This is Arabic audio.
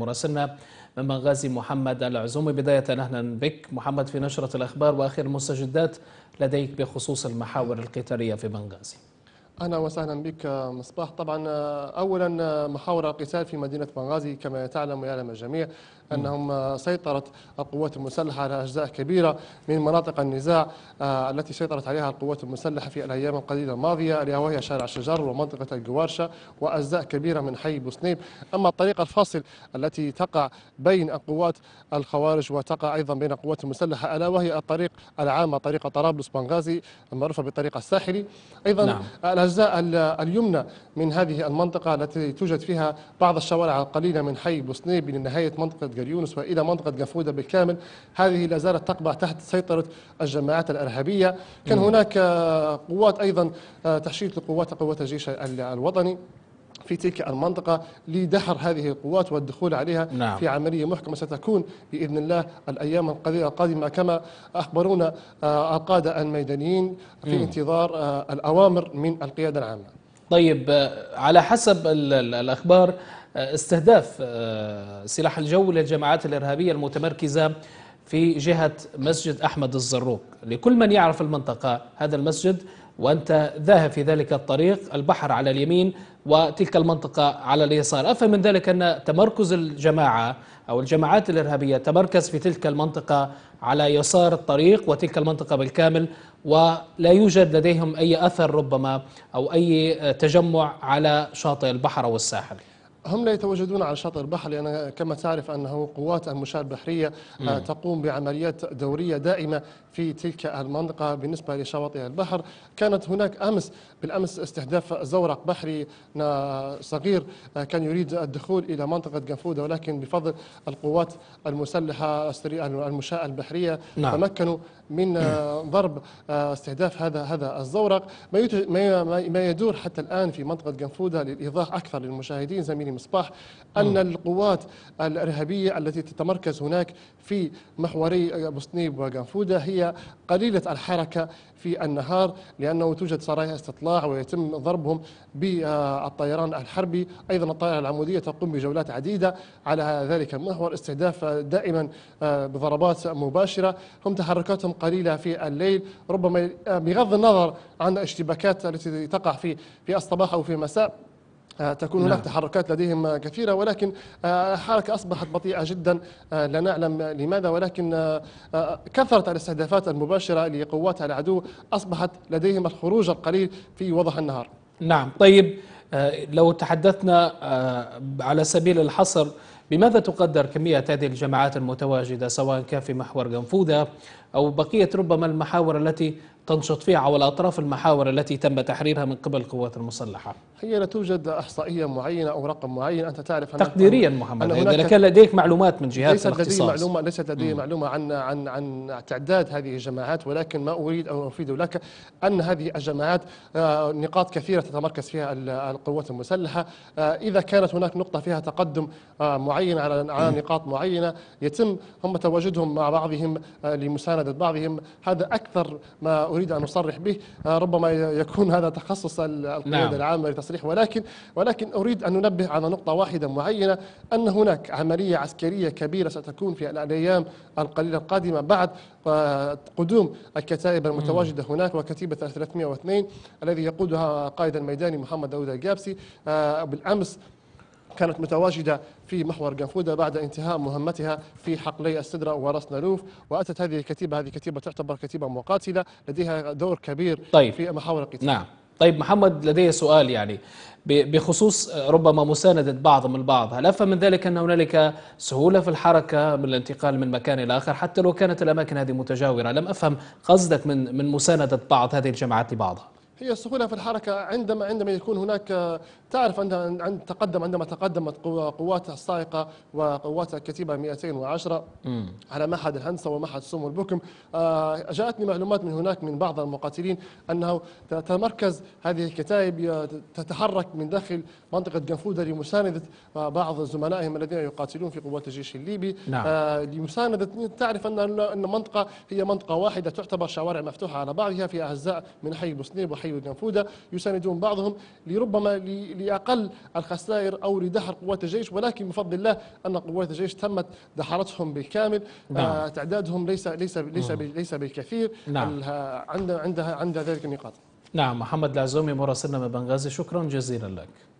مراسلنا من بنغازي محمد العزومي بداية أهلا بك محمد في نشرة الأخبار وآخر المستجدات لديك بخصوص المحاور القتالية في بنغازي أهلا وسهلا بك مصباح طبعا أولا محاور القتال في مدينة بنغازي كما تعلم ويعلم الجميع أنهم سيطرت القوات المسلحة على أجزاء كبيرة من مناطق النزاع آه، التي سيطرت عليها القوات المسلحة في الأيام القليلة الماضية ألا وهي شارع الشجر ومنطقة الجوارشة وأجزاء كبيرة من حي بوسنيب أما الطريق الفاصل التي تقع بين القوات الخوارج وتقع أيضا بين القوات المسلحة ألا وهي الطريق العامة طريق طرابلس بنغازي المعروفة بالطريق الساحلي أيضا نعم. الأجزاء اليمنى من هذه المنطقة التي توجد فيها بعض الشوارع القليلة من حي بوسنيب لنهاية منطقة جريونس والى منطقه جفوده بالكامل هذه لا زالت تقبع تحت سيطره الجماعات الارهابيه كان هناك قوات ايضا آه، تحشيد لقوات قوات الجيش الوطني في تلك المنطقة لدحر هذه القوات والدخول عليها نعم. في عملية محكمة ستكون بإذن الله الأيام القادمة كما أخبرونا آه، القادة الميدانيين في م. انتظار آه، الأوامر من القيادة العامة طيب على حسب الأخبار استهداف آه، سلاح الجو للجماعات الإرهابية المتمركزة في جهة مسجد أحمد الزروق لكل من يعرف المنطقة هذا المسجد وأنت ذاهب في ذلك الطريق البحر على اليمين وتلك المنطقة على اليسار أفهم من ذلك أن تمركز الجماعة أو الجماعات الإرهابية تمركز في تلك المنطقة على يسار الطريق وتلك المنطقة بالكامل ولا يوجد لديهم أي أثر ربما أو أي تجمع على شاطئ البحر أو الساحل هم لا يتواجدون على شاطئ البحر لأن كما تعرف أنه قوات المشاة البحرية آه، مم. تقوم بعمليات دورية دائمة في تلك المنطقة بالنسبة لشواطئ البحر كانت هناك أمس بالأمس استهداف زورق بحري صغير آه، كان يريد الدخول إلى منطقة قنفودة ولكن بفضل القوات المسلحة المشاة البحرية نعم. تمكنوا من آه، ضرب استهداف هذا هذا الزورق ما ما يدور حتى الآن في منطقة قنفودة للإيضاح أكثر للمشاهدين زميلي مصباح أن القوات الإرهابية التي تتمركز هناك في محوري بوسنيب وغانفودا هي قليلة الحركة في النهار لأنه توجد سرايا استطلاع ويتم ضربهم بالطيران الحربي أيضا الطائرة العمودية تقوم بجولات عديدة على ذلك المحور استهداف دائما آه، بضربات مباشرة هم تحركاتهم قليلة في الليل ربما آه، بغض النظر عن الاشتباكات التي تقع في في الصباح أو في المساء آه، تكون هناك نعم. تحركات لديهم كثيرة ولكن الحركة آه، أصبحت بطيئة جدا آه، لا نعلم لماذا ولكن كثرة الاستهدافات المباشرة لقوات العدو أصبحت لديهم الخروج القليل في وضح النهار نعم طيب لو تحدثنا على سبيل الحصر بماذا تقدر كمية هذه الجماعات المتواجدة سواء كان في محور قنفوذة أو بقية ربما المحاور التي تنشط فيها على أطراف المحاور التي تم تحريرها من قبل القوات المسلحة هي لا توجد إحصائية معينة أو رقم معين أنت تعرف أن تقديريا محمد أن إذا كان لديك معلومات من جهات ليست الاختصاص لدي معلومة ليست لدي معلومة عن عن عن تعداد هذه الجماعات ولكن ما أريد أن أفيد لك أن هذه الجماعات آه، نقاط كثيرة تتمركز فيها القوات المسلحة آه، إذا كانت هناك نقطة فيها تقدم آه، معين على على نقاط معينة يتم هم تواجدهم مع بعضهم لمساندة بعضهم هذا أكثر ما اريد ان اصرح به آه، ربما يكون هذا تخصص القياده نعم. العامه لتصريح ولكن ولكن اريد ان ننبه على نقطه واحده معينه ان هناك عمليه عسكريه كبيره ستكون في الايام القليله القادمه بعد آه، قدوم الكتائب المتواجده هناك وكتيبه 302 الذي يقودها قائد الميداني محمد داوود الجابسي آه، بالامس كانت متواجدة في محور قنفودة بعد انتهاء مهمتها في حقلي السدرة وراس نالوف وأتت هذه الكتيبة هذه كتيبة تعتبر كتيبة مقاتلة لديها دور كبير طيب. في محاور القتال نعم طيب محمد لدي سؤال يعني بخصوص ربما مساندة بعضهم البعض هل أفهم من ذلك أن هنالك سهولة في الحركة من الانتقال من مكان إلى آخر حتى لو كانت الأماكن هذه متجاورة لم أفهم قصدك من من مساندة بعض هذه الجماعات لبعضها هي السهولة في الحركة عندما عندما يكون هناك تعرف عندما عند تقدم عندما تقدمت قوات السائقة وقوات الكتيبة 210 م. على معهد الهندسة ومعهد سوم والبكم آه، جاءتني معلومات من هناك من بعض المقاتلين أنه تتمركز هذه الكتائب تتحرك من داخل منطقة جنفودة لمساندة آه، بعض زملائهم الذين يقاتلون في قوات الجيش الليبي نعم. آه، لمساندة تعرف أن المنطقة هي منطقة واحدة تعتبر شوارع مفتوحة على بعضها في أجزاء من حي بوسنيب وحي تحيد والنفوذة يساندون بعضهم لربما لأقل الخسائر أو لدحر قوات الجيش ولكن بفضل الله أن قوات الجيش تمت دحرتهم بالكامل نعم. آه تعدادهم ليس ليس ليس ليس بالكثير نعم. عند عندها عند ذلك النقاط نعم محمد العزومي مراسلنا من بنغازي شكرا جزيلا لك